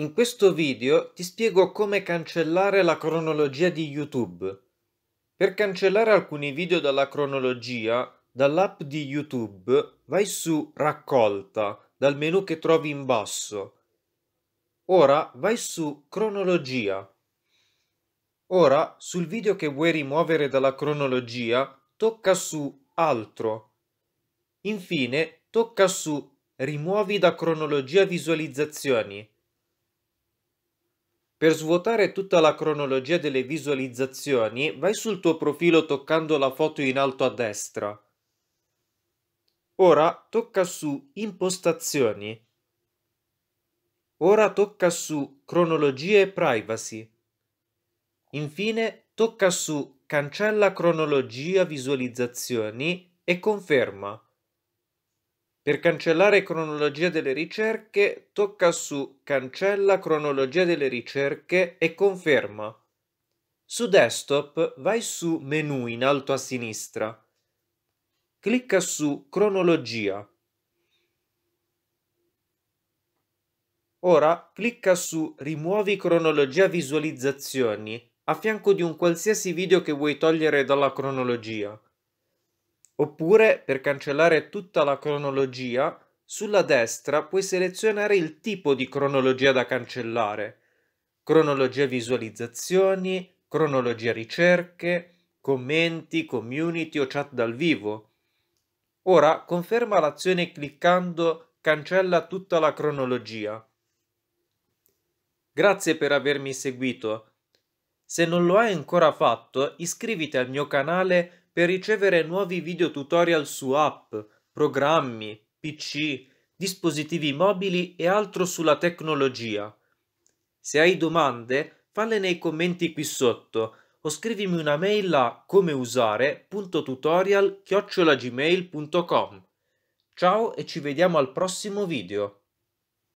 In questo video ti spiego come cancellare la cronologia di YouTube. Per cancellare alcuni video dalla cronologia, dall'app di YouTube vai su Raccolta, dal menu che trovi in basso. Ora vai su Cronologia. Ora, sul video che vuoi rimuovere dalla cronologia, tocca su Altro. Infine, tocca su Rimuovi da cronologia visualizzazioni per svuotare tutta la cronologia delle visualizzazioni, vai sul tuo profilo toccando la foto in alto a destra. Ora tocca su Impostazioni. Ora tocca su Cronologia e Privacy. Infine tocca su Cancella cronologia visualizzazioni e conferma. Per cancellare cronologia delle ricerche, tocca su Cancella cronologia delle ricerche e conferma. Su desktop vai su Menu in alto a sinistra. Clicca su Cronologia. Ora clicca su Rimuovi cronologia visualizzazioni a fianco di un qualsiasi video che vuoi togliere dalla cronologia. Oppure, per cancellare tutta la cronologia, sulla destra puoi selezionare il tipo di cronologia da cancellare. Cronologia visualizzazioni, cronologia ricerche, commenti, community o chat dal vivo. Ora conferma l'azione cliccando Cancella tutta la cronologia. Grazie per avermi seguito. Se non lo hai ancora fatto, iscriviti al mio canale per ricevere nuovi video tutorial su app, programmi, PC, dispositivi mobili e altro sulla tecnologia. Se hai domande, falle nei commenti qui sotto o scrivimi una mail a comeusare.tutorial@gmail.com. Ciao e ci vediamo al prossimo video.